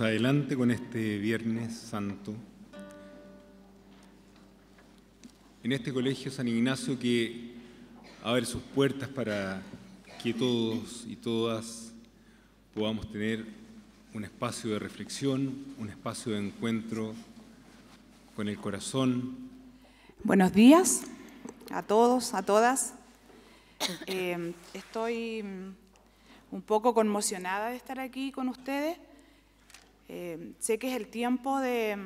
adelante con este Viernes Santo. En este colegio San Ignacio que abre sus puertas para que todos y todas podamos tener un espacio de reflexión, un espacio de encuentro con el corazón. Buenos días a todos, a todas. Eh, estoy un poco conmocionada de estar aquí con ustedes eh, sé que es el tiempo de,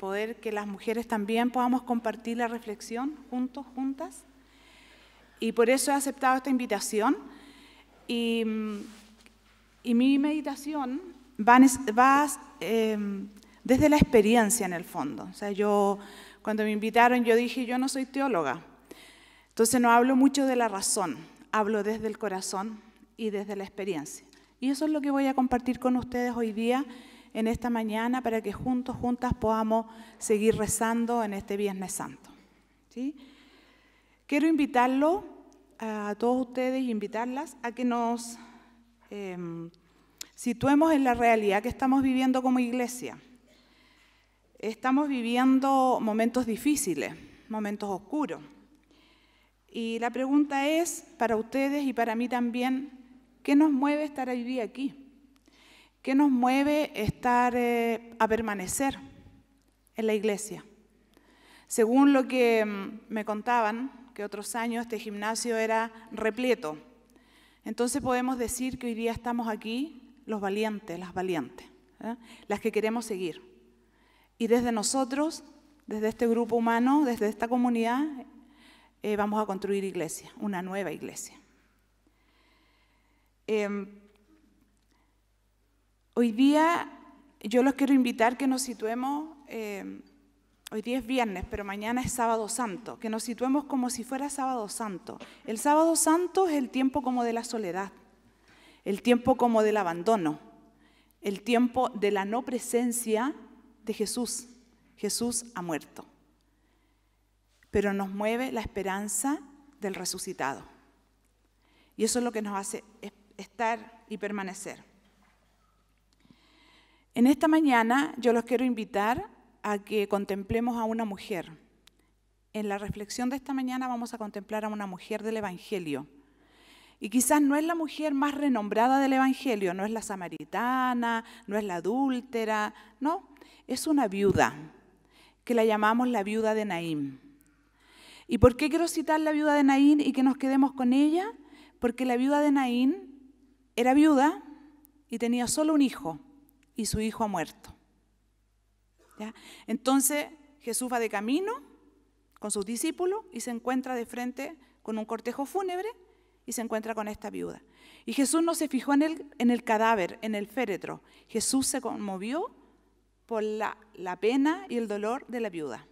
poder que las mujeres también podamos compartir la reflexión juntos, juntas. Y por eso he aceptado esta invitación. Y, mm, y mi meditación va, em, desde la experiencia en el fondo. O sea, yo cuando me invitaron yo dije, yo no soy teóloga. Entonces no hablo mucho de la razón, hablo desde el corazón y desde la experiencia. Y eso es lo que voy a compartir con ustedes hoy día en esta mañana para que juntos, juntas podamos seguir rezando en este Viernes Santo. ¿sí? Quiero invitarlo a todos ustedes y invitarlas a que nos em, situemos en la realidad que estamos viviendo como iglesia. Estamos viviendo momentos difíciles, momentos oscuros. Y la pregunta es, para ustedes y para mí también, ¿qué nos mueve estar hoy día aquí? ¿Qué nos mueve estar eh, a permanecer en la iglesia? Según lo que mm, me contaban, que otros años este gimnasio era repleto. Entonces podemos decir que hoy día estamos aquí los valientes, las valientes, ¿eh? las que queremos seguir. Y desde nosotros, desde este grupo humano, desde esta comunidad, eh, vamos a construir iglesia, una nueva iglesia. Em, Hoy día yo los quiero invitar que nos situemos, eh, hoy día es viernes, pero mañana es sábado santo, que nos situemos como si fuera sábado santo. El sábado santo es el tiempo como de la soledad, el tiempo como del abandono, el tiempo de la no presencia de Jesús. Jesús ha muerto, pero nos mueve la esperanza del resucitado. Y eso es lo que nos hace estar y permanecer. En esta mañana yo los quiero invitar a que contemplemos a una mujer. En la reflexión de esta mañana vamos a contemplar a una mujer del Evangelio. Y quizás no es la mujer más renombrada del Evangelio, no es la samaritana, no es la adúltera, no, es una viuda, que la llamamos la viuda de Naín. ¿Y por qué quiero citar la viuda de Naín y que nos quedemos con ella? Porque la viuda de Naín era viuda y tenía solo un hijo y su hijo ha muerto. Entonces Jesús va de camino con sus discípulos y se encuentra de frente con un cortejo fúnebre y se encuentra con esta viuda. Y Jesús no se fijó en el, en el cadáver, en el féretro. Jesús se conmovió por la, la pena y el dolor de la viuda.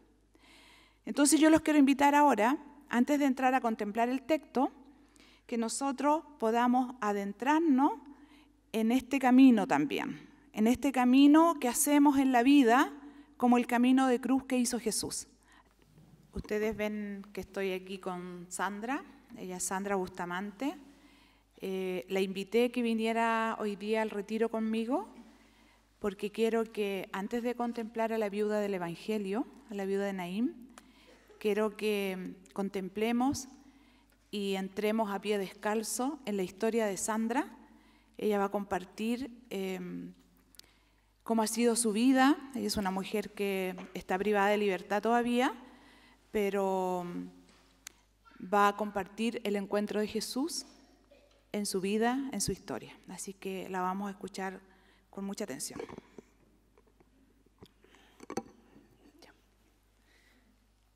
Entonces yo los quiero invitar ahora, antes de entrar a contemplar el texto, que nosotros podamos adentrarnos en este camino también en este camino que hacemos en la vida como el camino de cruz que hizo Jesús. Ustedes ven que estoy aquí con Sandra, ella es Sandra Bustamante. Eh, la invité que viniera hoy día al retiro conmigo porque quiero que antes de contemplar a la viuda del Evangelio, a la viuda de Naim, quiero que contemplemos y entremos a pie descalzo en la historia de Sandra. Ella va a compartir em, cómo ha sido su vida. Ella es una mujer que está privada de libertad todavía, pero mm, va a compartir el encuentro de Jesús en su vida, en su historia. Así que la vamos a escuchar con mucha atención.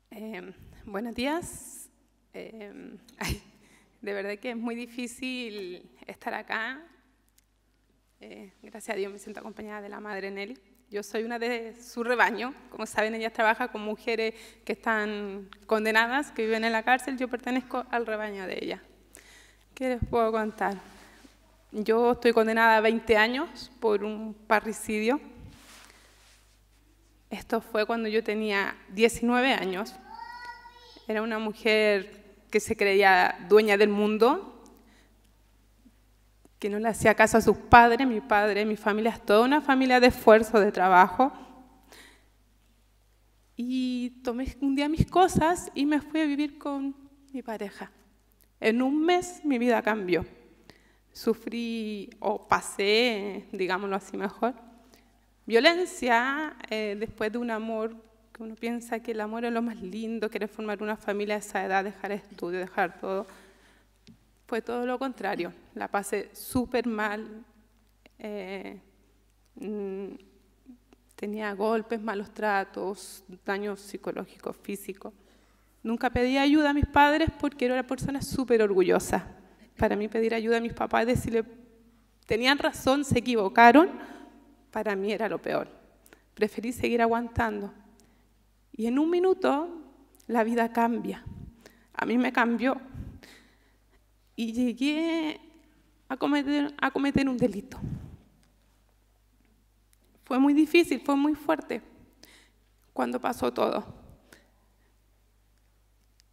Eh, buenos días. Eh, de verdad que es muy difícil estar acá eh, gracias a Dios me siento acompañada de la madre Nelly. Yo soy una de su rebaño. Como saben, ella trabaja con mujeres que están condenadas, que viven en la cárcel. Yo pertenezco al rebaño de ella. ¿Qué les puedo contar? Yo estoy condenada a 20 años por un parricidio. Esto fue cuando yo tenía 19 años. Era una mujer que se creía dueña del mundo, que no le hacía caso a sus padres, mi padre, mi familia es toda una familia de esfuerzo, de trabajo. Y tomé un día mis cosas y me fui a vivir con mi pareja. En un mes mi vida cambió. Sufrí o pasé, digámoslo así mejor, violencia eh, después de un amor que uno piensa que el amor es lo más lindo, querer formar una familia a esa edad, dejar estudio, dejar todo fue todo lo contrario. La pasé súper mal. Eh, mm, tenía golpes, malos tratos, daños psicológicos, físicos. Nunca pedí ayuda a mis padres porque era una persona súper orgullosa. Para mí pedir ayuda a mis papás, decirle, tenían razón, se equivocaron, para mí era lo peor. Preferí seguir aguantando. Y en un minuto la vida cambia. A mí me cambió y llegué a cometer, a cometer un delito. Fue muy difícil, fue muy fuerte cuando pasó todo.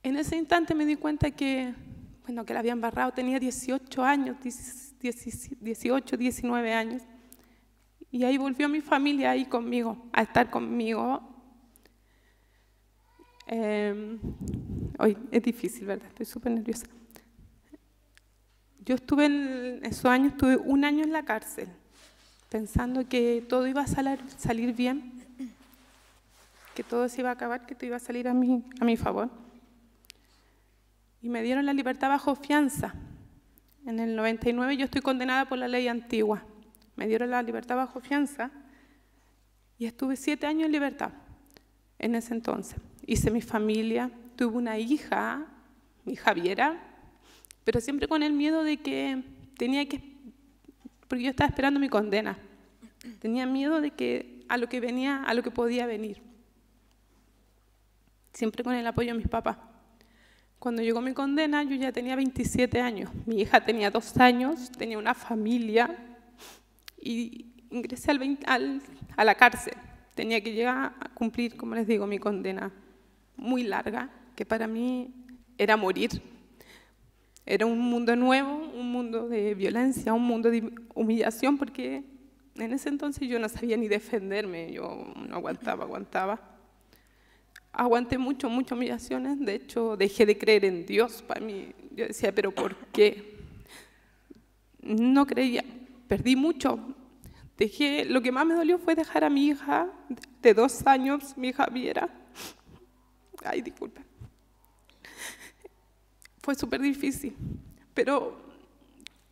En ese instante me di cuenta que, bueno, que la habían barrado. tenía 18 años, 18, 19 años. Y ahí volvió mi familia ahí conmigo, a estar conmigo. Em, hoy es difícil, ¿verdad? Estoy súper nerviosa. Yo estuve en esos años, estuve un año en la cárcel, pensando que todo iba a salir, bien, que todo se iba a acabar, que todo iba a salir a mi, a mi favor. Y me dieron la libertad bajo fianza. En el 99 yo estoy condenada por la ley antigua. Me dieron la libertad bajo fianza y estuve siete años en libertad en ese entonces. Hice mi familia, tuve una hija, mi Javiera, pero siempre con el miedo de que tenía que, porque yo estaba esperando mi condena, tenía miedo de que a lo que venía, a lo que podía venir. Siempre con el apoyo de mis papás. Cuando llegó mi condena, yo ya tenía 27 años. Mi hija tenía dos años, tenía una familia y ingresé a la cárcel. Tenía que llegar a cumplir, como les digo, mi condena muy larga, que para mí era morir. Era un mundo nuevo, un mundo de violencia, un mundo de humillación, porque en ese entonces yo no sabía ni defenderme, yo no aguantaba, aguantaba. Aguanté mucho, muchas humillaciones, de hecho dejé de creer en Dios para mí. Yo decía, pero ¿por qué? No creía, perdí mucho. Dejé, lo que más me dolió fue dejar a mi hija de dos años, mi hija Viera. Ay, disculpa fue súper difícil, pero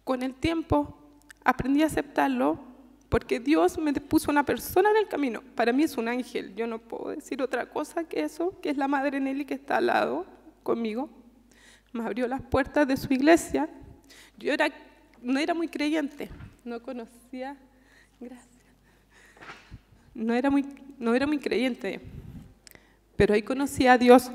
con el tiempo aprendí a aceptarlo porque Dios me puso una persona en el camino. Para mí es un ángel, yo no puedo decir otra cosa que eso, que es la madre Nelly que está al lado conmigo. Me abrió las puertas de su iglesia. Yo era, no era muy creyente, no conocía, gracias, no era muy, no era muy creyente, pero ahí conocí a Dios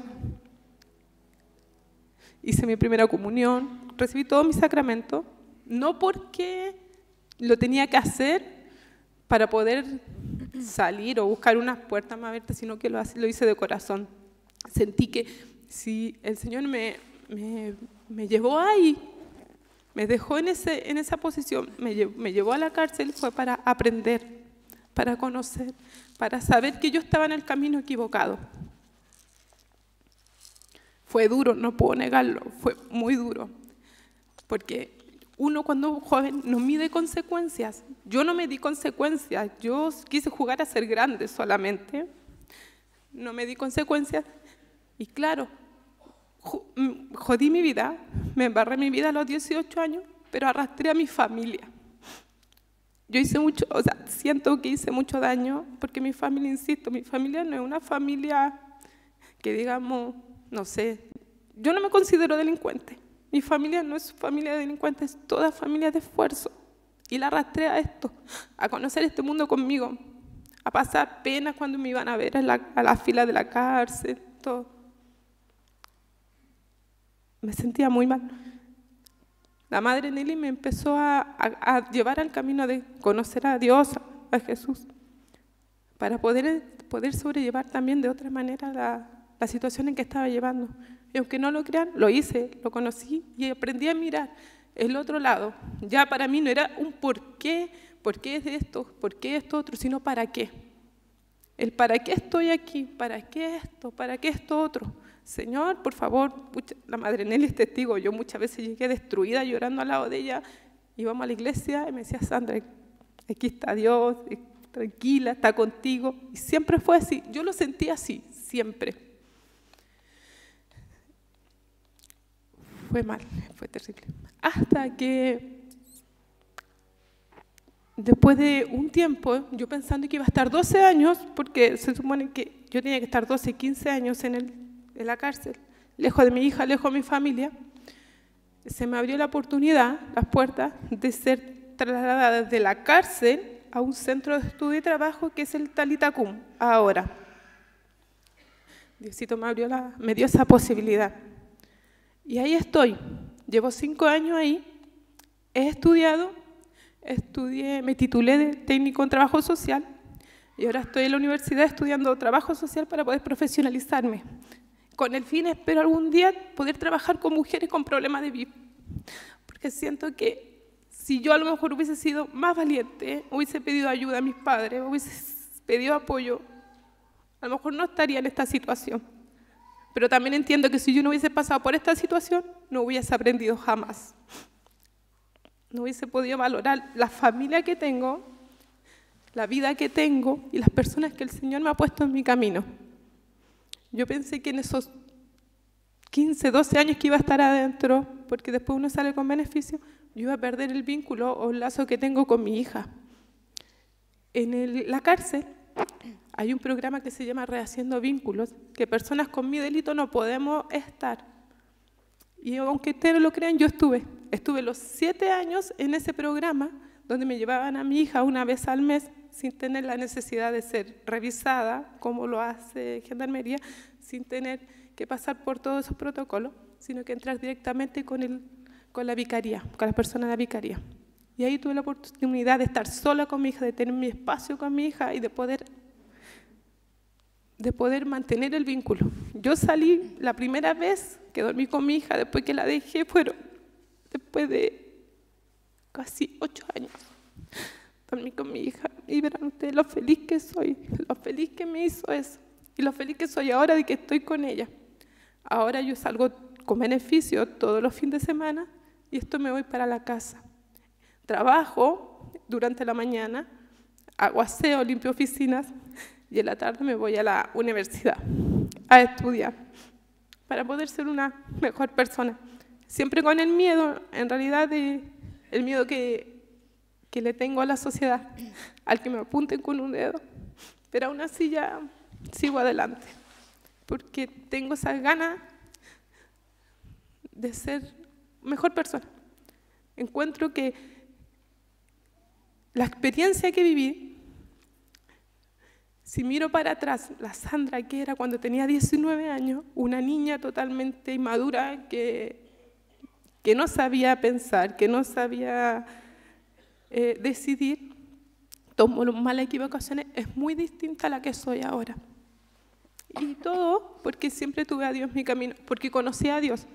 hice mi primera comunión, recibí todo mi sacramento, no porque lo tenía que hacer para poder salir o buscar unas puertas más abiertas, sino que lo, hice de corazón. Sentí que si el Señor me, llevó ahí, me dejó en, ese, en esa posición, me llevó a la cárcel, fue para aprender, para conocer, para saber que yo estaba en el camino equivocado. Fue duro, no puedo negarlo, fue muy duro. Porque uno cuando es joven no mide consecuencias. Yo no me di consecuencias, yo quise jugar a ser grande solamente. No me di consecuencias. Y claro, jodí mi vida, me embarré mi vida a los 18 años, pero arrastré a mi familia. Yo hice mucho, o sea, siento que hice mucho daño, porque mi familia, insisto, mi familia no es una familia que digamos no sé, yo no me considero delincuente. Mi familia no es familia de delincuentes, es toda familia de esfuerzo. Y la arrastré a esto, a conocer este mundo conmigo, a pasar penas cuando me iban a ver a la, fila de la cárcel, todo. Me sentía muy mal. La madre Nelly me empezó a, llevar al camino de conocer a Dios, a Jesús, para poder, poder sobrellevar también de otra manera la, la situación en que estaba llevando. Y aunque no lo crean, lo hice, lo conocí y aprendí a mirar el otro lado. Ya para mí no era un por qué, por qué es esto, por qué esto otro, sino para qué. El para qué estoy aquí, para qué esto, para qué esto otro. Señor, por favor, la madre Nelly es testigo. Yo muchas veces llegué destruida llorando al lado de ella. Íbamos a la iglesia y me decía, Sandra, aquí está Dios, eh, tranquila, está contigo. Y siempre fue así. Yo lo sentí así, siempre. fue mal, fue terrible. Hasta que después de un tiempo, yo pensando que iba a estar 12 años, porque se supone que yo tenía que estar 12, 15 años en, la cárcel, lejos de mi hija, lejos de mi familia, se me abrió la oportunidad, las puertas, de ser trasladada de la cárcel a un centro de estudio y trabajo que es el Talitacum, ahora. Diosito me, abrió la, me dio esa posibilidad. Y ahí estoy. Llevo cinco años ahí. He estudiado, estudié, me titulé de técnico en trabajo social y ahora estoy en la universidad estudiando trabajo social para poder profesionalizarme. Con el fin espero algún día poder trabajar con mujeres con problemas de VIP, porque siento que si yo a lo mejor hubiese sido más valiente, hubiese pedido ayuda a mis padres, hubiese pedido apoyo, a lo mejor no estaría en esta situación. Pero también entiendo que si yo no hubiese pasado por esta situación, no hubiese aprendido jamás. No hubiese podido valorar la familia que tengo, la vida que tengo y las personas que el Señor me ha puesto en mi camino. Yo pensé que en esos 15, 12 años que iba a estar adentro, porque después uno sale con beneficio, yo iba a perder el vínculo o el lazo que tengo con mi hija. En la cárcel hay un programa que se llama Rehaciendo Vínculos, que personas con mi delito no podemos estar. Y aunque ustedes lo crean, yo estuve. Estuve los siete años en ese programa donde me llevaban a mi hija una vez al mes sin tener la necesidad de ser revisada, como lo hace Gendarmería, sin tener que pasar por todos esos protocolos, sino que entrar directamente con, con la vicaría, con la persona de la vicaría. Y ahí tuve la oportunidad de estar sola con mi hija, de tener mi espacio con mi hija y de poder, de poder mantener el vínculo. Yo salí la primera vez que dormí con mi hija, después que la dejé, fueron después de casi ocho años. Dormí con mi hija y verán ustedes lo feliz que soy, lo feliz que me hizo eso y lo feliz que soy ahora de que estoy con ella. Ahora yo salgo con beneficio todos los fines de semana y esto me voy para la casa. Trabajo durante la mañana, hago aseo, limpio oficinas y en la tarde me voy a la universidad a estudiar para poder ser una mejor persona. Siempre con el miedo, en realidad, el miedo que, que le tengo a la sociedad, al que me apunten con un dedo. Pero aún así ya sigo adelante, porque tengo esas ganas de ser mejor persona. Encuentro que la experiencia que viví, si miro para atrás, la Sandra que era cuando tenía 19 años, una niña totalmente inmadura que, que no sabía pensar, que no sabía eh, decidir, decidir, tomó malas equivocaciones, es muy distinta a la que soy ahora. Y todo porque siempre tuve a Dios en mi camino, porque conocí a Dios,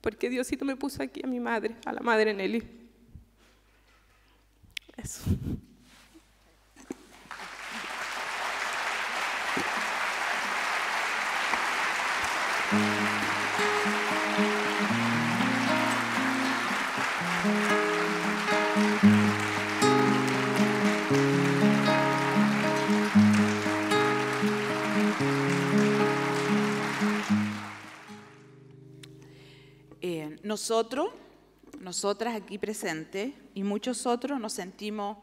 porque Diosito me puso aquí a mi madre, a la madre Nelly. Eso. Eh, nosotros nosotras aquí presentes y muchos otros nos sentimos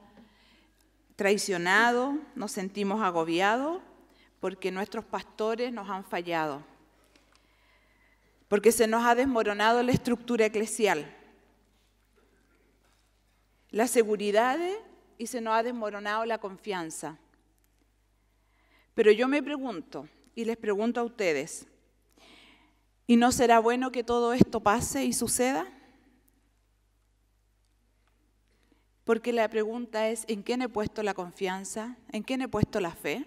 traicionados, nos sentimos agobiados porque nuestros pastores nos han fallado, porque se nos ha desmoronado la estructura eclesial, las seguridades y se nos ha desmoronado la confianza. Pero yo me pregunto y les pregunto a ustedes, ¿y no será bueno que todo esto pase y suceda? Porque la pregunta es, ¿en quién he puesto la confianza? ¿En quién he puesto la fe?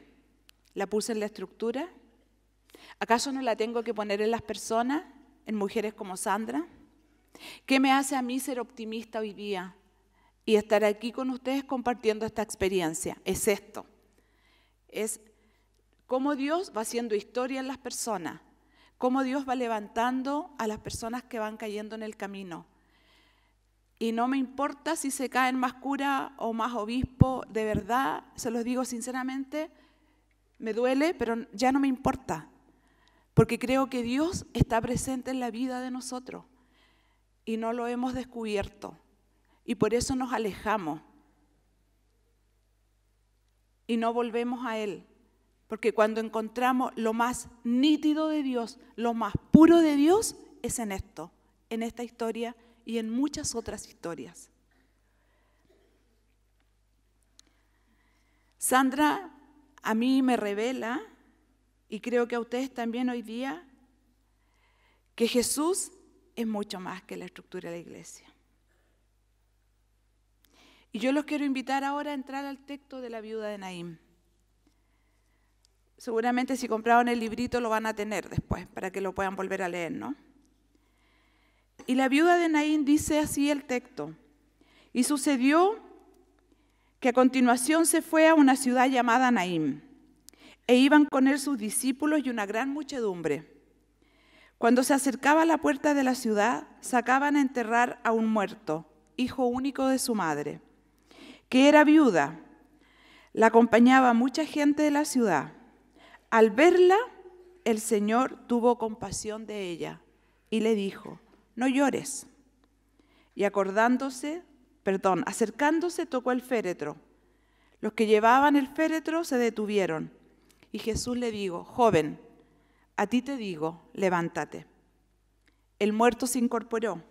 ¿La puse en la estructura? ¿Acaso no la tengo que poner en las personas, en mujeres como Sandra? ¿Qué me hace a mí ser optimista hoy día y estar aquí con ustedes compartiendo esta experiencia? Es esto. Es cómo Dios va haciendo historia en las personas, cómo Dios va levantando a las personas que van cayendo en el camino, y no me importa si se caen más cura o más obispo, de verdad, se los digo sinceramente, me duele, pero ya no me importa, porque creo que Dios está presente en la vida de nosotros y no lo hemos descubierto y por eso nos alejamos y no volvemos a Él, porque cuando encontramos lo más nítido de Dios, lo más puro de Dios, es en esto, en esta historia y en muchas otras historias. Sandra a mí me revela, y creo que a ustedes también hoy día, que Jesús es mucho más que la estructura de la iglesia. Y yo los quiero invitar ahora a entrar al texto de la viuda de Naim. Seguramente si compraron el librito lo van a tener después para que lo puedan volver a leer, ¿no? Y la viuda de Naín dice así el texto. Y sucedió que a continuación se fue a una ciudad llamada Naín, e iban con él sus discípulos y una gran muchedumbre. Cuando se acercaba a la puerta de la ciudad, sacaban a enterrar a un muerto, hijo único de su madre, que era viuda. La acompañaba mucha gente de la ciudad. Al verla, el Señor tuvo compasión de ella y le dijo, no llores. Y acordándose, perdón, acercándose tocó el féretro. Los que llevaban el féretro se detuvieron. Y Jesús le dijo, joven, a ti te digo, levántate. El muerto se incorporó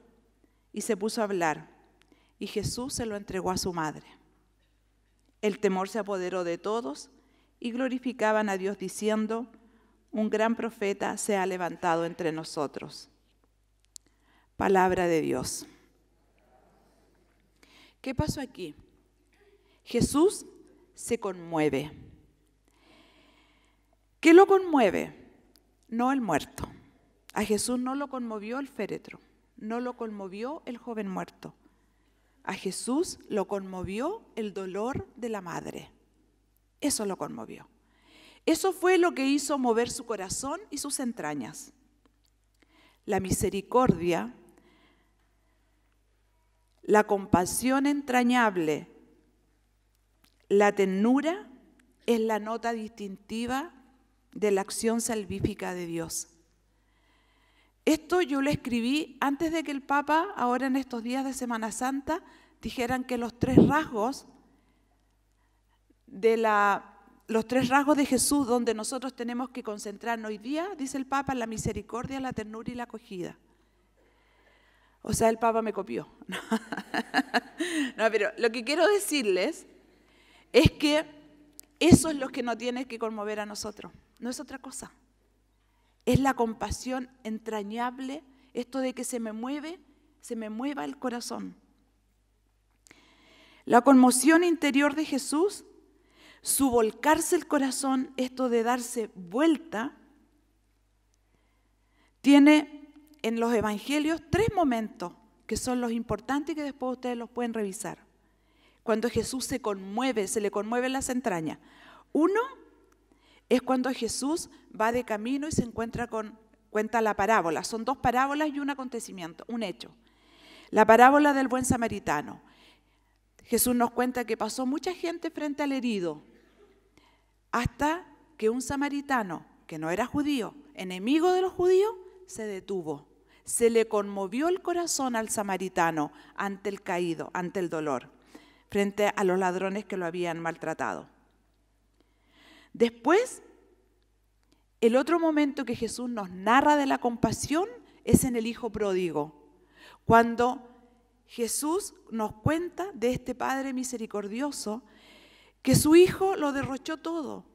y se puso a hablar, y Jesús se lo entregó a su madre. El temor se apoderó de todos y glorificaban a Dios diciendo, un gran profeta se ha levantado entre nosotros palabra de Dios. ¿Qué pasó aquí? Jesús se conmueve. ¿Qué lo conmueve? No el muerto. A Jesús no lo conmovió el féretro, no lo conmovió el joven muerto. A Jesús lo conmovió el dolor de la madre. Eso lo conmovió. Eso fue lo que hizo mover su corazón y sus entrañas. La misericordia la compasión entrañable, la ternura es la nota distintiva de la acción salvífica de Dios. Esto yo lo escribí antes de que el Papa, ahora en estos días de Semana Santa, dijeran que los tres rasgos de los tres rasgos de Jesús donde nosotros tenemos que concentrarnos hoy día, dice el Papa, la misericordia, la ternura y la acogida. O sea, el Papa me copió. no, pero lo que quiero decirles es que eso es lo que nos tiene que conmover a nosotros. No es otra cosa. Es la compasión entrañable, esto de que se me mueve, se me mueva el corazón. La conmoción interior de Jesús, su volcarse el corazón, esto de darse vuelta, tiene en los evangelios tres momentos que son los importantes y que después ustedes los pueden revisar. Cuando Jesús se conmueve, se le conmueven las entrañas. Uno es cuando Jesús va de camino y se encuentra con, cuenta la parábola. Son dos parábolas y un acontecimiento, un hecho. La parábola del buen samaritano. Jesús nos cuenta que pasó mucha gente frente al herido, hasta que un samaritano, que no era judío, enemigo de los judíos, se detuvo se le conmovió el corazón al samaritano ante el caído, ante el dolor, frente a los ladrones que lo habían maltratado. Después, el otro momento que Jesús nos narra de la compasión es en el Hijo Pródigo, cuando Jesús nos cuenta de este Padre misericordioso que su Hijo lo derrochó todo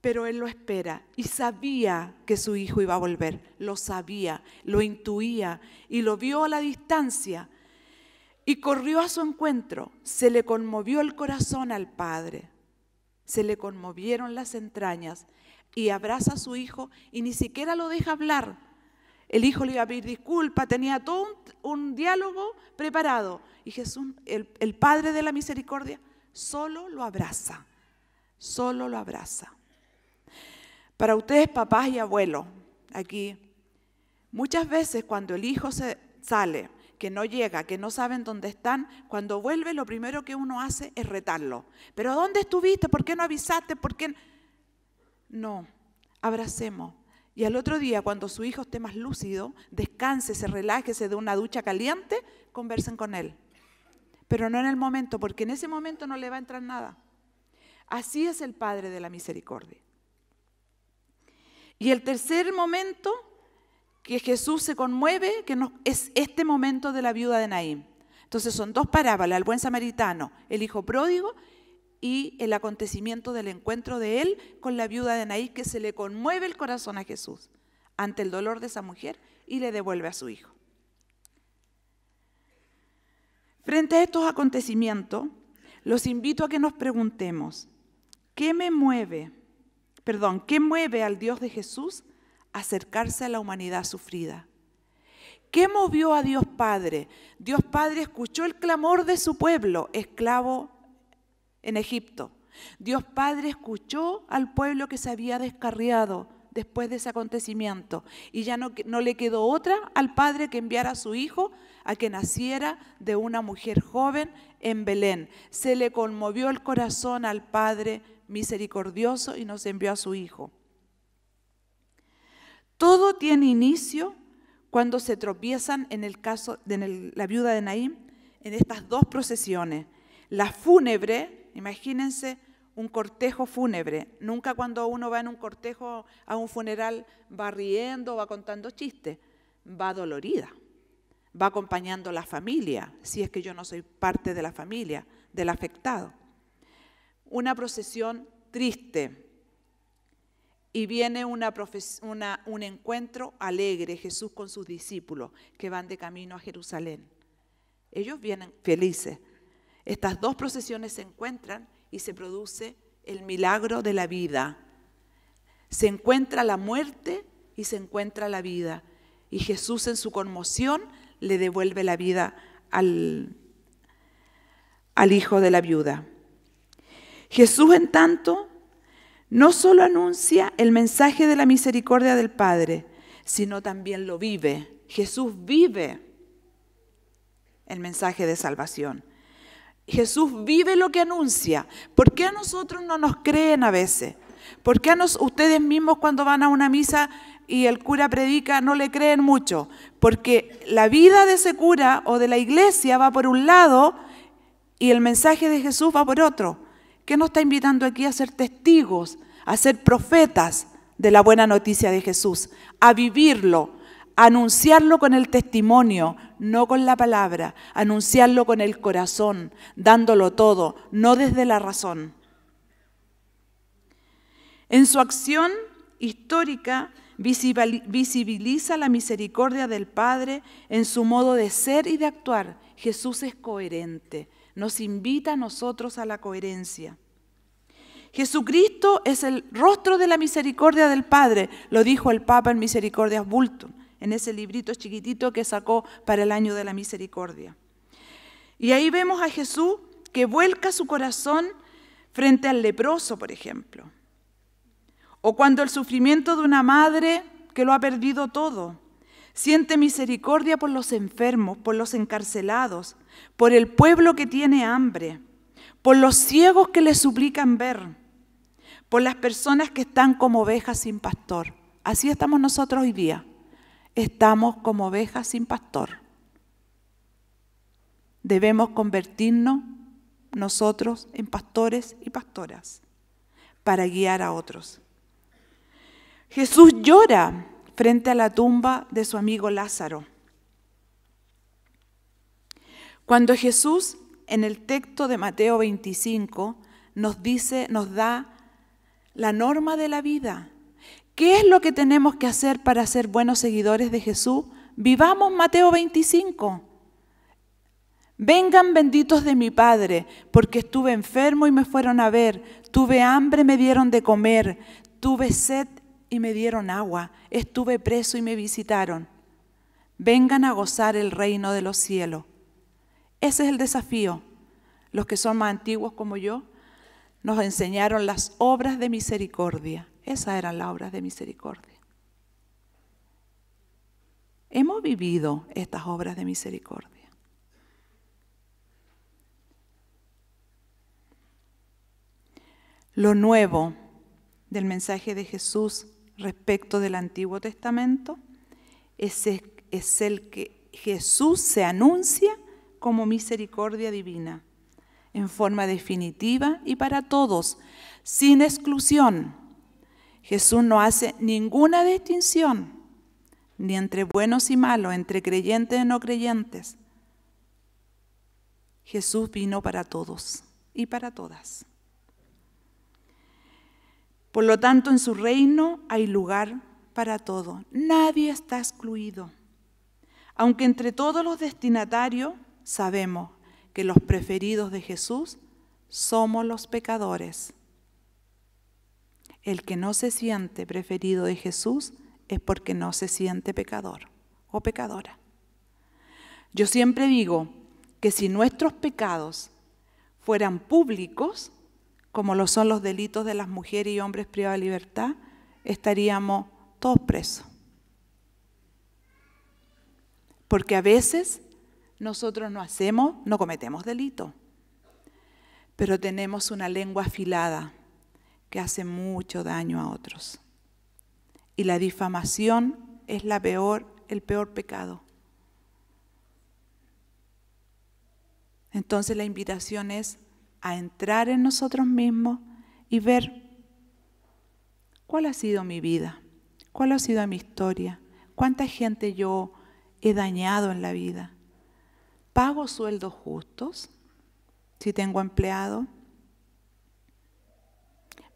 pero él lo espera y sabía que su hijo iba a volver, lo sabía, lo intuía y lo vio a la distancia y corrió a su encuentro. Se le conmovió el corazón al padre, se le conmovieron las entrañas y abraza a su hijo y ni siquiera lo deja hablar. El hijo le iba a pedir disculpa, tenía todo un, diálogo preparado y Jesús, el Padre de la Misericordia, solo lo abraza, solo lo abraza. Para ustedes, papás y abuelos, aquí, muchas veces cuando el hijo se sale, que no llega, que no saben dónde están, cuando vuelve lo primero que uno hace es retarlo. Pero ¿dónde estuviste? ¿Por qué no avisaste? ¿Por qué? No, abracemos. Y al otro día, cuando su hijo esté más lúcido, descanse, se relaje, se dé una ducha caliente, conversen con él. Pero no en el momento, porque en ese momento no le va a entrar nada. Así es el Padre de la Misericordia. Y el tercer momento que Jesús se conmueve que es este momento de la viuda de Naí. Entonces son dos parábolas, el buen samaritano, el hijo pródigo y el acontecimiento del encuentro de él con la viuda de Naí, que se le conmueve el corazón a Jesús ante el dolor de esa mujer y le devuelve a su hijo. Frente a estos acontecimientos, los invito a que nos preguntemos, ¿qué me mueve? perdón, ¿qué mueve al Dios de Jesús a acercarse a la humanidad sufrida? ¿Qué movió a Dios Padre? Dios Padre escuchó el clamor de su pueblo, esclavo en Egipto. Dios Padre escuchó al pueblo que se había descarriado después de ese acontecimiento y ya no, le quedó otra al Padre que enviara a su hijo a que naciera de una mujer joven en Belén. Se le conmovió el corazón al Padre misericordioso y nos envió a su Hijo. Todo tiene inicio cuando se tropiezan en el caso de la viuda de Naim, en estas dos procesiones. La fúnebre, imagínense un cortejo fúnebre. Nunca cuando uno va en un cortejo a un funeral va riendo, va contando chistes, va dolorida, va acompañando a la familia, si es que yo no soy parte de la familia, del afectado una procesión triste y viene una un encuentro alegre, Jesús con sus discípulos que van de camino a Jerusalén. Ellos vienen felices. Estas dos procesiones se encuentran y se produce el milagro de la vida. Se encuentra la muerte y se encuentra la vida. Y Jesús en su conmoción le devuelve la vida al, al hijo de la viuda. Jesús, en tanto, no solo anuncia el mensaje de la misericordia del Padre, sino también lo vive. Jesús vive el mensaje de salvación. Jesús vive lo que anuncia. ¿Por qué a nosotros no nos creen a veces? ¿Por qué a ustedes mismos cuando van a una misa y el cura predica no le creen mucho? Porque la vida de ese cura o de la iglesia va por un lado y el mensaje de Jesús va por otro. ¿Qué nos está invitando aquí a ser testigos, a ser profetas de la buena noticia de Jesús, a vivirlo, a anunciarlo con el testimonio, no con la palabra, anunciarlo con el corazón, dándolo todo, no desde la razón. En su acción histórica visibiliza la misericordia del Padre en su modo de ser y de actuar. Jesús es coherente nos invita a nosotros a la coherencia. Jesucristo es el rostro de la misericordia del Padre, lo dijo el Papa en Misericordias Bulto, en ese librito chiquitito que sacó para el año de la misericordia. Y ahí vemos a Jesús que vuelca su corazón frente al leproso, por ejemplo. O cuando el sufrimiento de una madre que lo ha perdido todo, Siente misericordia por los enfermos, por los encarcelados, por el pueblo que tiene hambre, por los ciegos que le suplican ver, por las personas que están como ovejas sin pastor. Así estamos nosotros hoy día. Estamos como ovejas sin pastor. Debemos convertirnos nosotros en pastores y pastoras para guiar a otros. Jesús llora frente a la tumba de su amigo Lázaro. Cuando Jesús en el texto de Mateo 25 nos dice, nos da la norma de la vida. ¿Qué es lo que tenemos que hacer para ser buenos seguidores de Jesús? Vivamos Mateo 25. Vengan benditos de mi Padre, porque estuve enfermo y me fueron a ver, tuve hambre, y me dieron de comer, tuve sed y me dieron agua, estuve preso y me visitaron. Vengan a gozar el reino de los cielos. Ese es el desafío. Los que son más antiguos como yo nos enseñaron las obras de misericordia. Esas eran las obras de misericordia. Hemos vivido estas obras de misericordia. Lo nuevo del mensaje de Jesús respecto del Antiguo Testamento es, es el que Jesús se anuncia como misericordia divina, en forma definitiva y para todos, sin exclusión. Jesús no hace ninguna distinción, ni entre buenos y malos, entre creyentes y no creyentes. Jesús vino para todos y para todas. Por lo tanto, en su reino hay lugar para todo. Nadie está excluido. Aunque entre todos los destinatarios sabemos que los preferidos de Jesús somos los pecadores. El que no se siente preferido de Jesús es porque no se siente pecador o pecadora. Yo siempre digo que si nuestros pecados fueran públicos, como lo son los delitos de las mujeres y hombres privados de libertad, estaríamos todos presos. Porque a veces nosotros no hacemos, no cometemos delito, pero tenemos una lengua afilada que hace mucho daño a otros. Y la difamación es la peor, el peor pecado. Entonces la invitación es a entrar en nosotros mismos y ver cuál ha sido mi vida, cuál ha sido mi historia, cuánta gente yo he dañado en la vida. ¿Pago sueldos justos si tengo empleado?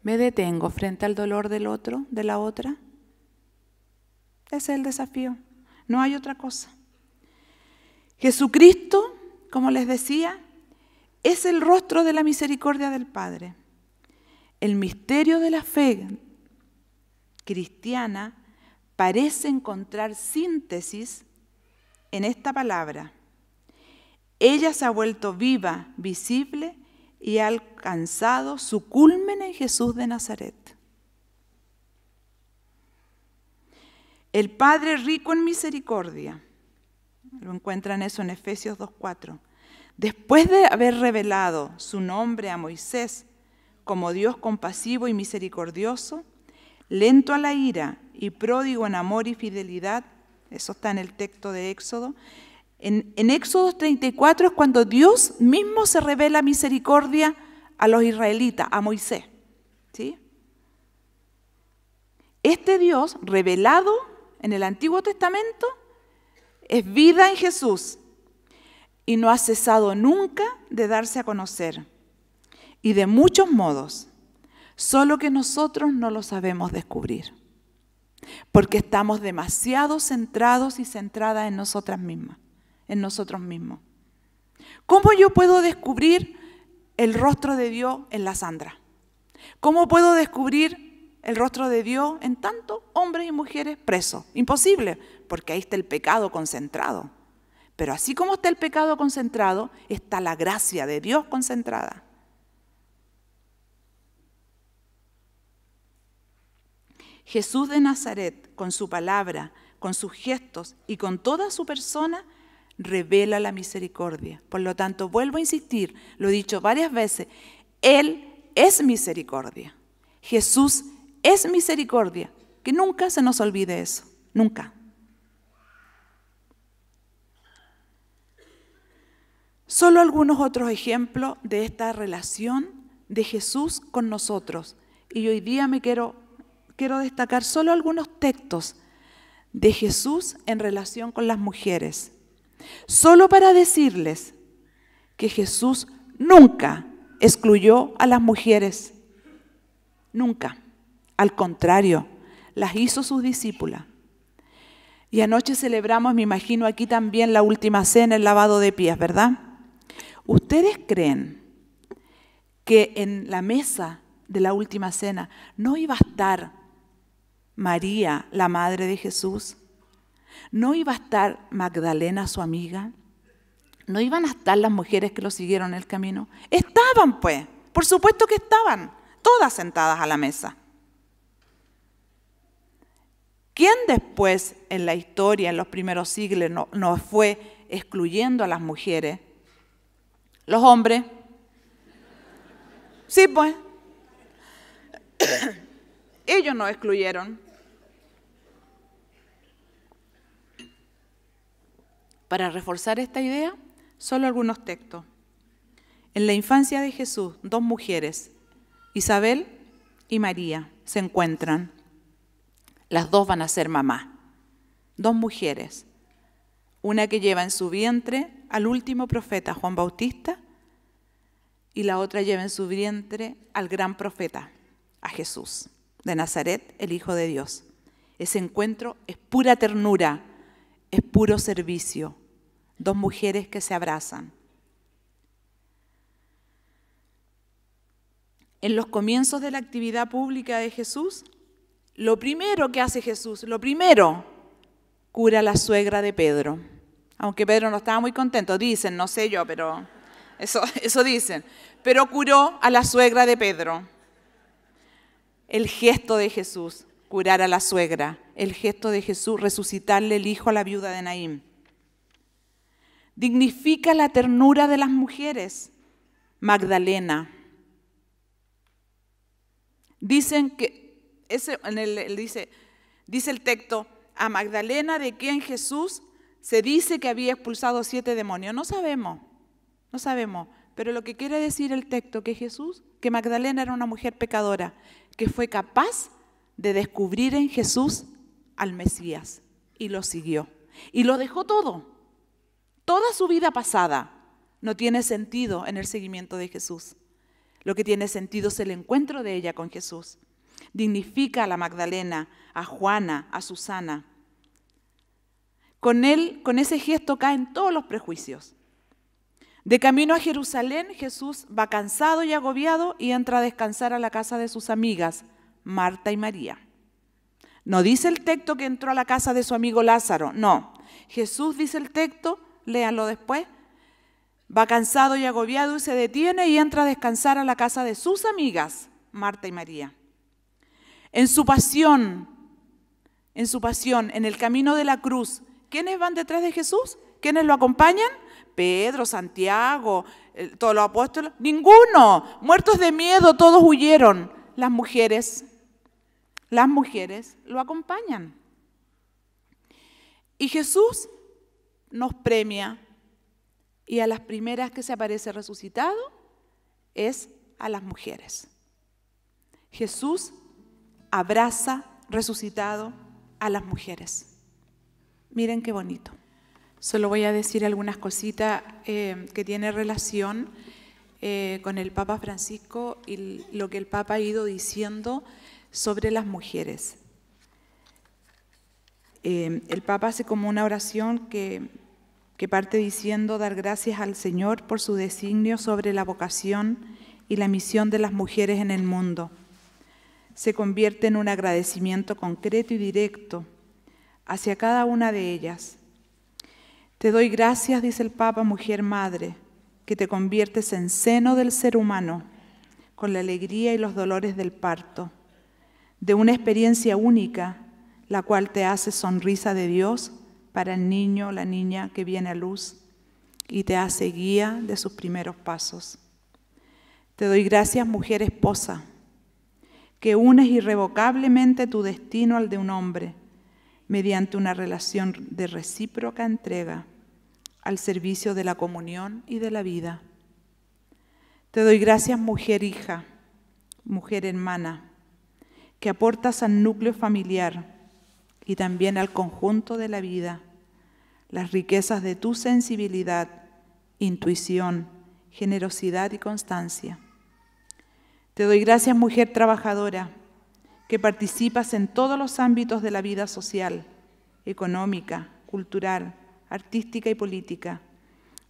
¿Me detengo frente al dolor del otro, de la otra? Ese es el desafío. No hay otra cosa. Jesucristo, como les decía, es el rostro de la misericordia del Padre. El misterio de la fe cristiana parece encontrar síntesis en esta palabra. Ella se ha vuelto viva, visible y ha alcanzado su culmen en Jesús de Nazaret. El Padre rico en misericordia. Lo encuentran eso en Efesios 2.4. Después de haber revelado su nombre a Moisés como Dios compasivo y misericordioso, lento a la ira y pródigo en amor y fidelidad, eso está en el texto de Éxodo, en, Éxodo 34 es cuando Dios mismo se revela misericordia a los israelitas, a Moisés. Este Dios revelado en el Antiguo Testamento es vida en Jesús, y no ha cesado nunca de darse a conocer, y de muchos modos, solo que nosotros no lo sabemos descubrir, porque estamos demasiado centrados y centradas en nosotras mismas, en nosotros mismos. ¿Cómo yo puedo descubrir el rostro de Dios en la Sandra? ¿Cómo puedo descubrir el rostro de Dios en tantos hombres y mujeres presos? Imposible, porque ahí está el pecado concentrado. Pero así como está el pecado concentrado, está la gracia de Dios concentrada. Jesús de Nazaret, con su palabra, con sus gestos y con toda su persona, revela la misericordia. Por lo tanto, vuelvo a insistir, lo he dicho varias veces, Él es misericordia. Jesús es misericordia. Que nunca se nos olvide eso, nunca. Solo algunos otros ejemplos de esta relación de Jesús con nosotros. Y hoy día me quiero, quiero destacar solo algunos textos de Jesús en relación con las mujeres. Solo para decirles que Jesús nunca excluyó a las mujeres. Nunca. Al contrario, las hizo sus discípulas. Y anoche celebramos, me imagino, aquí también la última cena, el lavado de pies, ¿verdad? ¿Ustedes creen que en la mesa de la última cena no iba a estar María, la madre de Jesús? ¿No iba a estar Magdalena, su amiga? ¿No iban a estar las mujeres que lo siguieron en el camino? Estaban, pues, por supuesto que estaban, todas sentadas a la mesa. ¿Quién después en la historia, en los primeros siglos, nos fue excluyendo a las mujeres los hombres. Sí, pues. Ellos no excluyeron. Para reforzar esta idea, solo algunos textos. En la infancia de Jesús, dos mujeres, Isabel y María, se encuentran. Las dos van a ser mamá. Dos mujeres. Una que lleva en su vientre al último profeta, Juan Bautista, y la otra lleva en su vientre al gran profeta, a Jesús, de Nazaret, el Hijo de Dios. Ese encuentro es pura ternura, es puro servicio. Dos mujeres que se abrazan. En los comienzos de la actividad pública de Jesús, lo primero que hace Jesús, lo primero, cura la suegra de Pedro. Aunque Pedro no estaba muy contento, dicen, no sé yo, pero eso, dicen. Pero curó a la suegra de Pedro. El gesto de Jesús, curar a la suegra. El gesto de Jesús, resucitarle el hijo a la viuda de Naim. Dignifica la ternura de las mujeres. Magdalena. Dicen que, ese, dice, dice el texto, a Magdalena de quien Jesús se dice que había expulsado siete demonios. No sabemos, no sabemos. Pero lo que quiere decir el texto, que Jesús, que Magdalena era una mujer pecadora, que fue capaz de descubrir en Jesús al Mesías y lo siguió. Y lo dejó todo, toda su vida pasada. No tiene sentido en el seguimiento de Jesús. Lo que tiene sentido es el encuentro de ella con Jesús. Dignifica a la Magdalena, a Juana, a Susana. Con él, con ese gesto caen todos los prejuicios. De camino a Jerusalén, Jesús va cansado y agobiado y entra a descansar a la casa de sus amigas, Marta y María. No dice el texto que entró a la casa de su amigo Lázaro, no. Jesús dice el texto, léanlo después, va cansado y agobiado y se detiene y entra a descansar a la casa de sus amigas, Marta y María. En su pasión, en su pasión, en el camino de la cruz, ¿Quiénes van detrás de Jesús? ¿Quiénes lo acompañan? Pedro, Santiago, todos los apóstoles. Ninguno. Muertos de miedo, todos huyeron. Las mujeres, las mujeres lo acompañan. Y Jesús nos premia. Y a las primeras que se aparece resucitado es a las mujeres. Jesús abraza resucitado a las mujeres. Miren qué bonito. Solo voy a decir algunas cositas eh, que tiene relación eh, con el Papa Francisco y lo que el Papa ha ido diciendo sobre las mujeres. Eh, el Papa hace como una oración que, que parte diciendo dar gracias al Señor por su designio sobre la vocación y la misión de las mujeres en el mundo. Se convierte en un agradecimiento concreto y directo hacia cada una de ellas. Te doy gracias, dice el Papa, mujer madre, que te conviertes en seno del ser humano, con la alegría y los dolores del parto, de una experiencia única, la cual te hace sonrisa de Dios para el niño, o la niña que viene a luz, y te hace guía de sus primeros pasos. Te doy gracias, mujer esposa, que unes irrevocablemente tu destino al de un hombre mediante una relación de recíproca entrega al servicio de la comunión y de la vida. Te doy gracias, mujer hija, mujer hermana, que aportas al núcleo familiar y también al conjunto de la vida las riquezas de tu sensibilidad, intuición, generosidad y constancia. Te doy gracias, mujer trabajadora, que participas en todos los ámbitos de la vida social, económica, cultural, artística y política,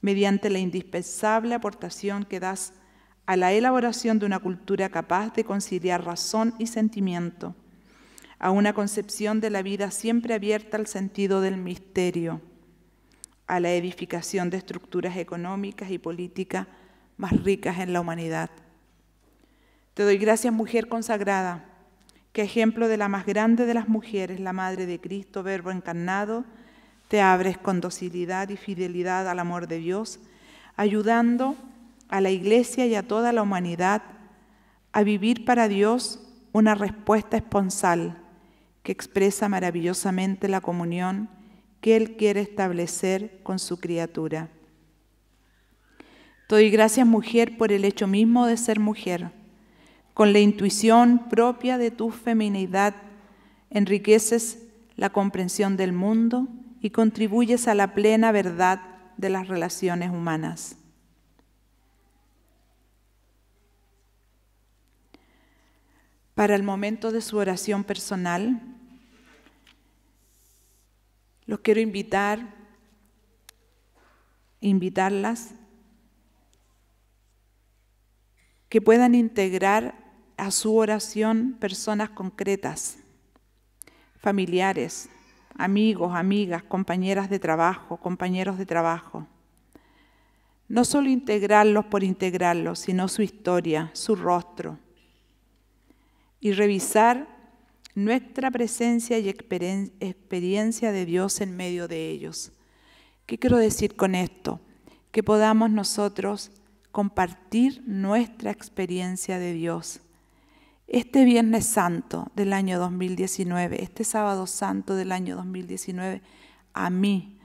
mediante la indispensable aportación que das a la elaboración de una cultura capaz de conciliar razón y sentimiento, a una concepción de la vida siempre abierta al sentido del misterio, a la edificación de estructuras económicas y políticas más ricas en la humanidad. Te doy gracias, mujer consagrada que ejemplo de la más grande de las mujeres, la Madre de Cristo, Verbo encarnado, te abres con docilidad y fidelidad al amor de Dios, ayudando a la Iglesia y a toda la humanidad a vivir para Dios una respuesta esponsal que expresa maravillosamente la comunión que Él quiere establecer con su criatura. Te doy gracias mujer por el hecho mismo de ser mujer con la intuición propia de tu feminidad, enriqueces la comprensión del mundo y contribuyes a la plena verdad de las relaciones humanas. Para el momento de su oración personal, los quiero invitar, invitarlas, que puedan integrar a su oración personas concretas, familiares, amigos, amigas, compañeras de trabajo, compañeros de trabajo. No solo integrarlos por integrarlos, sino su historia, su rostro. Y revisar nuestra presencia y experiencia de Dios en medio de ellos. ¿Qué quiero decir con esto? Que podamos nosotros compartir nuestra experiencia de Dios este Viernes Santo del año 2019, este Sábado Santo del año 2019, a mí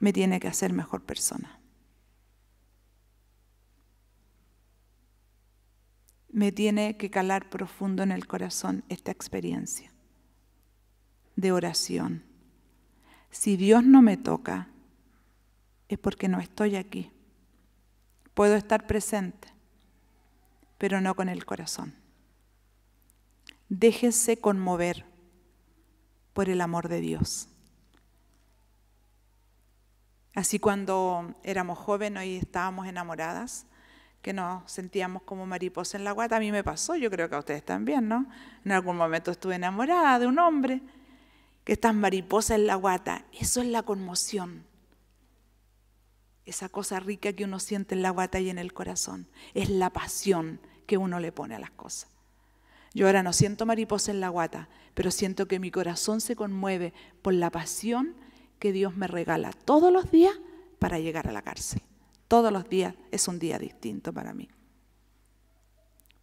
me tiene que hacer mejor persona. Me tiene que calar profundo en el corazón esta experiencia de oración. Si Dios no me toca, es porque no estoy aquí. Puedo estar presente, pero no con el corazón déjese conmover por el amor de Dios. Así cuando éramos jóvenes y estábamos enamoradas, que nos sentíamos como mariposas en la guata, a mí me pasó, yo creo que a ustedes también, ¿no? En algún momento estuve enamorada de un hombre, que estás mariposa en la guata, eso es la conmoción. Esa cosa rica que uno siente en la guata y en el corazón, es la pasión que uno le pone a las cosas. Yo ahora no siento mariposa en la guata, pero siento que mi corazón se conmueve por la pasión que Dios me regala todos los días para llegar a la cárcel. Todos los días es un día distinto para mí.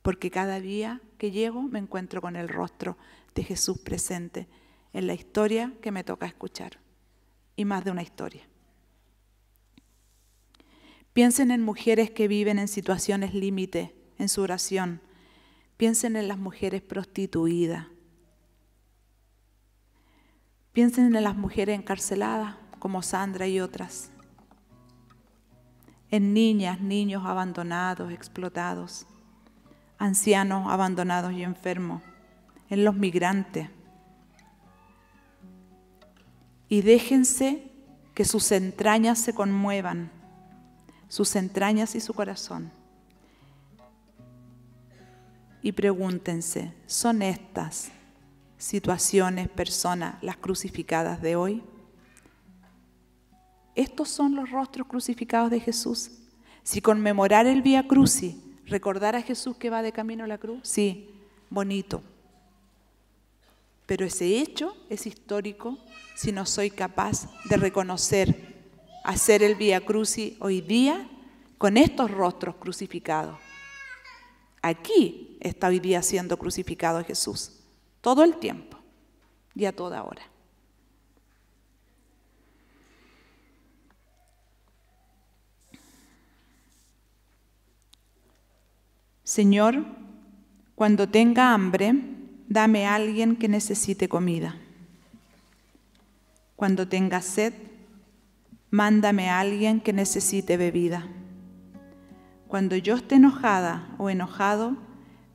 Porque cada día que llego me encuentro con el rostro de Jesús presente en la historia que me toca escuchar. Y más de una historia. Piensen en mujeres que viven en situaciones límite en su oración Piensen en las mujeres prostituidas. Piensen en las mujeres encarceladas, como Sandra y otras. En niñas, niños abandonados, explotados. Ancianos abandonados y enfermos. En los migrantes. Y déjense que sus entrañas se conmuevan. Sus entrañas y su corazón y pregúntense, ¿son estas situaciones, personas, las crucificadas de hoy? Estos son los rostros crucificados de Jesús. Si conmemorar el Vía Crucis, recordar a Jesús que va de camino a la cruz, sí, bonito. Pero ese hecho es histórico si no soy capaz de reconocer, hacer el Vía Cruci hoy día con estos rostros crucificados. Aquí está hoy día siendo crucificado Jesús, todo el tiempo y a toda hora. Señor, cuando tenga hambre, dame a alguien que necesite comida. Cuando tenga sed, mándame a alguien que necesite bebida cuando yo esté enojada o enojado,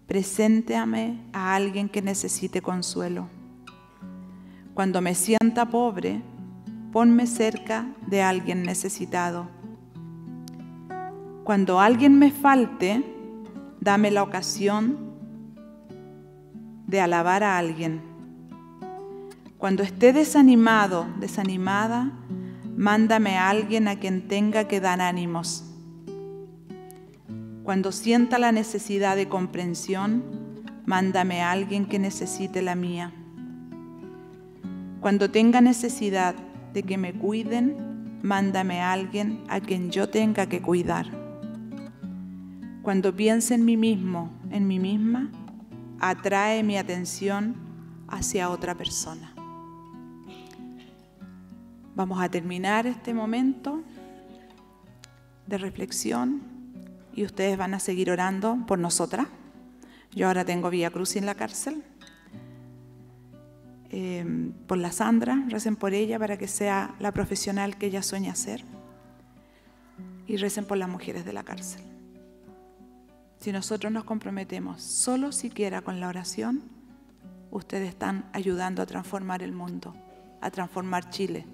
preséntame a alguien que necesite consuelo. Cuando me sienta pobre, ponme cerca de alguien necesitado. Cuando alguien me falte, dame la ocasión de alabar a alguien. Cuando esté desanimado, desanimada, mándame a alguien a quien tenga que dar ánimos. Cuando sienta la necesidad de comprensión, mándame a alguien que necesite la mía. Cuando tenga necesidad de que me cuiden, mándame a alguien a quien yo tenga que cuidar. Cuando piense en mí mismo, en mí misma, atrae mi atención hacia otra persona. Vamos a terminar este momento de reflexión y ustedes van a seguir orando por nosotras. Yo ahora tengo Vía Cruz en la cárcel. Eh, por la Sandra, recen por ella para que sea la profesional que ella sueña ser. Y recen por las mujeres de la cárcel. Si nosotros nos comprometemos solo siquiera con la oración, ustedes están ayudando a transformar el mundo, a transformar Chile.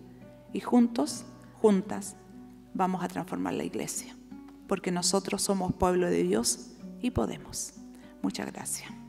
Y juntos, juntas, vamos a transformar la iglesia porque nosotros somos pueblo de Dios y podemos. Muchas gracias.